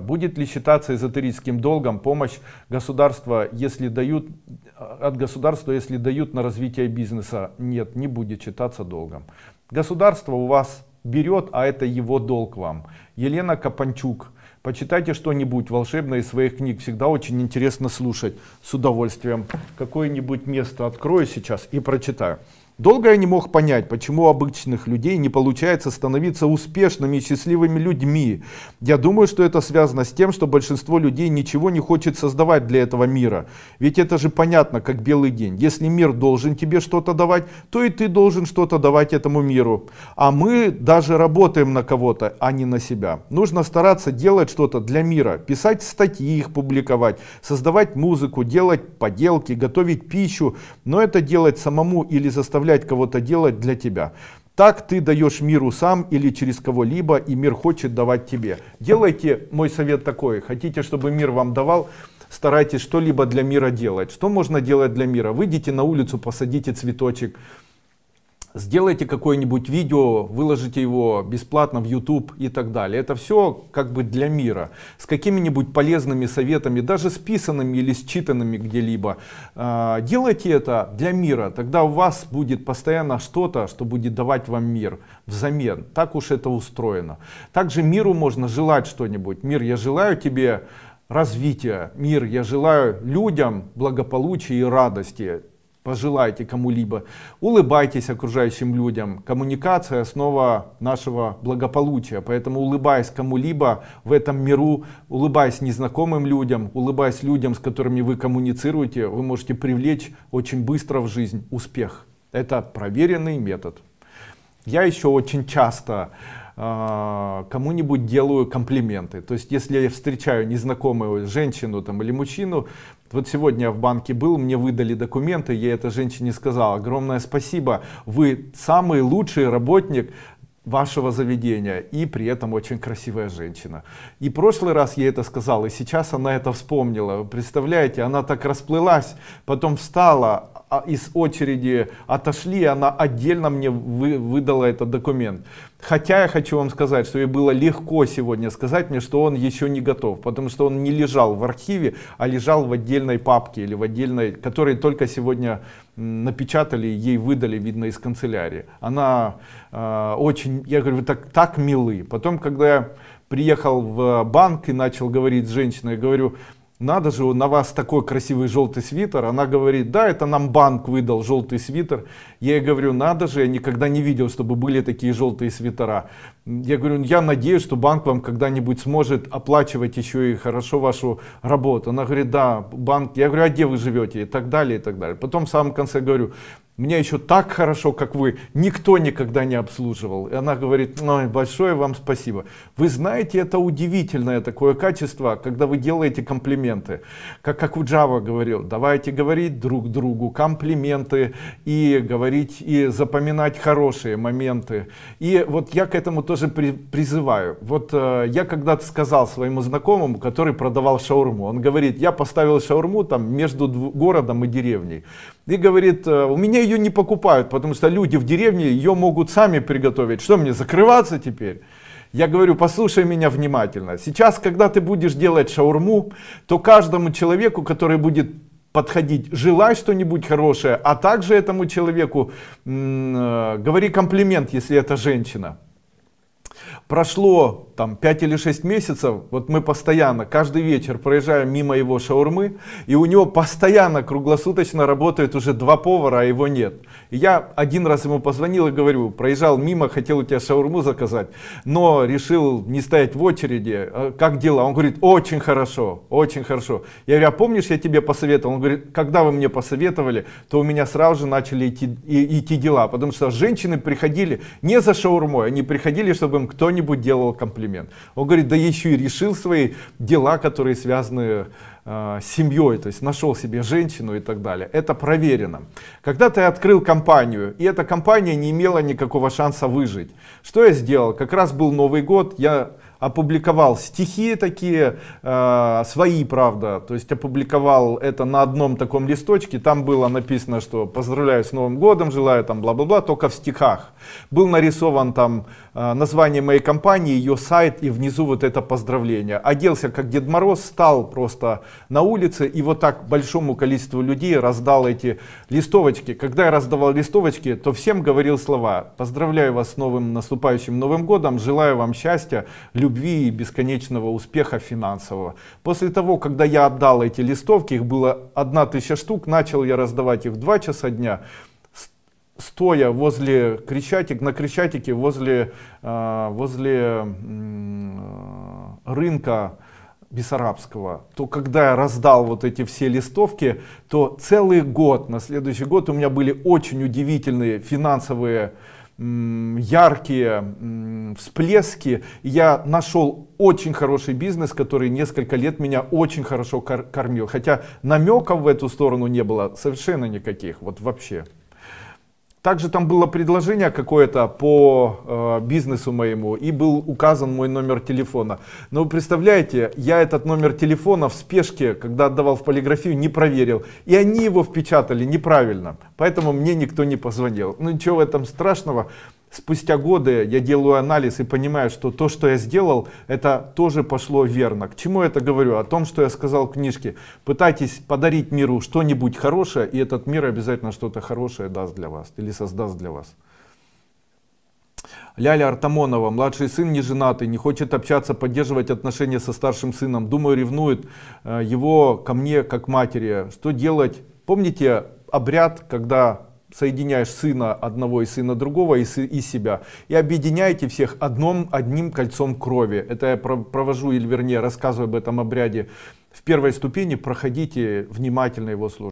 Будет ли считаться эзотерическим долгом помощь государства, если дают, от государства, если дают на развитие бизнеса? Нет, не будет считаться долгом. Государство у вас берет, а это его долг вам. Елена Капанчук. Почитайте что-нибудь волшебное из своих книг. Всегда очень интересно слушать. С удовольствием. Какое-нибудь место открою сейчас и прочитаю. Долго я не мог понять, почему у обычных людей не получается становиться успешными и счастливыми людьми. Я думаю, что это связано с тем, что большинство людей ничего не хочет создавать для этого мира. Ведь это же понятно, как белый день. Если мир должен тебе что-то давать, то и ты должен что-то давать этому миру. А мы даже работаем на кого-то, а не на себя. Нужно стараться делать что-то для мира, писать статьи, их публиковать, создавать музыку, делать поделки, готовить пищу. Но это делать самому или заставлять заставлять кого-то делать для тебя. Так ты даешь миру сам или через кого-либо, и мир хочет давать тебе. Делайте, мой совет такой, хотите, чтобы мир вам давал, старайтесь что-либо для мира делать. Что можно делать для мира? Выйдите на улицу, посадите цветочек, сделайте какое-нибудь видео, выложите его бесплатно в YouTube и так далее. Это все как бы для мира. С какими-нибудь полезными советами, даже списанными или считанными где-либо. А, делайте это для мира, тогда у вас будет постоянно что-то, что будет давать вам мир взамен. Так уж это устроено. Также миру можно желать что-нибудь. Мир, я желаю тебе развития. Мир, я желаю людям благополучия и радости пожелайте кому-либо. Улыбайтесь окружающим людям. Коммуникация – основа нашего благополучия. Поэтому улыбаясь кому-либо в этом миру, улыбаясь незнакомым людям, улыбаясь людям, с которыми вы коммуницируете, вы можете привлечь очень быстро в жизнь успех. Это проверенный метод. Я еще очень часто а, кому-нибудь делаю комплименты. То есть, если я встречаю незнакомую женщину там, или мужчину, вот сегодня я в банке был, мне выдали документы, я этой женщине сказал, огромное спасибо, вы самый лучший работник вашего заведения и при этом очень красивая женщина и прошлый раз я это сказал и сейчас она это вспомнила представляете она так расплылась потом встала а из очереди отошли, и она отдельно мне вы, выдала этот документ. Хотя я хочу вам сказать, что ей было легко сегодня сказать мне, что он еще не готов, потому что он не лежал в архиве, а лежал в отдельной папке или в отдельной, которые только сегодня напечатали, ей выдали, видно, из канцелярии. Она э, очень, я говорю, вы так, так милы. Потом, когда я приехал в банк и начал говорить с женщиной, я говорю, надо же, на вас такой красивый желтый свитер. Она говорит, да, это нам банк выдал желтый свитер. Я ей говорю, надо же, я никогда не видел, чтобы были такие желтые свитера. Я говорю, я надеюсь, что банк вам когда-нибудь сможет оплачивать еще и хорошо вашу работу. Она говорит, да, банк. Я говорю, а где вы живете? И так далее, и так далее. Потом в самом конце говорю, мне еще так хорошо, как вы, никто никогда не обслуживал. И она говорит, ой, большое вам спасибо. Вы знаете, это удивительное такое качество, когда вы делаете комплименты. Как, как у Джава говорил, давайте говорить друг другу комплименты и говорить, и запоминать хорошие моменты. И вот я к этому тоже при, призываю. Вот э, я когда-то сказал своему знакомому, который продавал шаурму, он говорит, я поставил шаурму там между городом и деревней. И говорит, «Э, у меня ее не покупают, потому что люди в деревне ее могут сами приготовить. Что мне, закрываться теперь? Я говорю, послушай меня внимательно. Сейчас, когда ты будешь делать шаурму, то каждому человеку, который будет подходить, желай что-нибудь хорошее, а также этому человеку э, говори комплимент, если это женщина. Прошло там 5 или 6 месяцев, вот мы постоянно, каждый вечер проезжаем мимо его шаурмы, и у него постоянно круглосуточно работают уже два повара, а его нет. И я один раз ему позвонил и говорю, проезжал мимо, хотел у тебя шаурму заказать, но решил не стоять в очереди, а как дела? Он говорит, очень хорошо, очень хорошо. Я говорю, а помнишь, я тебе посоветовал? Он говорит, когда вы мне посоветовали, то у меня сразу же начали идти, и, идти дела, потому что женщины приходили не за шаурмой, они приходили, чтобы им кто-нибудь кто-нибудь делал комплимент. Он говорит, да еще и решил свои дела, которые связаны э, с семьей, то есть нашел себе женщину и так далее. Это проверено. Когда ты открыл компанию, и эта компания не имела никакого шанса выжить, что я сделал? Как раз был Новый год, я опубликовал стихи такие, э, свои, правда, то есть опубликовал это на одном таком листочке, там было написано, что поздравляю с Новым годом, желаю там бла-бла-бла, только в стихах. Был нарисован там э, название моей компании, ее сайт и внизу вот это поздравление. Оделся как Дед Мороз, стал просто на улице и вот так большому количеству людей раздал эти листовочки. Когда я раздавал листовочки, то всем говорил слова «Поздравляю вас с новым наступающим Новым годом, желаю вам счастья, любви любви и бесконечного успеха финансового. После того, когда я отдал эти листовки, их было одна тысяча штук, начал я раздавать их в 2 часа дня, стоя возле крещатик на крещатике возле э, возле э, рынка бессарабского то когда я раздал вот эти все листовки то целый год на следующий год у меня были очень удивительные финансовые э, яркие всплески. Я нашел очень хороший бизнес, который несколько лет меня очень хорошо кормил. Хотя намеков в эту сторону не было совершенно никаких, вот вообще. Также там было предложение какое-то по э, бизнесу моему и был указан мой номер телефона. Но вы представляете, я этот номер телефона в спешке, когда отдавал в полиграфию, не проверил. И они его впечатали неправильно. Поэтому мне никто не позвонил. Ну ничего в этом страшного спустя годы я делаю анализ и понимаю, что то, что я сделал, это тоже пошло верно. К чему я это говорю? О том, что я сказал в книжке. Пытайтесь подарить миру что-нибудь хорошее, и этот мир обязательно что-то хорошее даст для вас или создаст для вас. Ляля Артамонова, младший сын не женатый, не хочет общаться, поддерживать отношения со старшим сыном. Думаю, ревнует э, его ко мне как матери. Что делать? Помните обряд, когда соединяешь сына одного и сына другого и, и себя и объединяете всех одном одним кольцом крови это я провожу или вернее рассказываю об этом обряде в первой ступени проходите внимательно его службу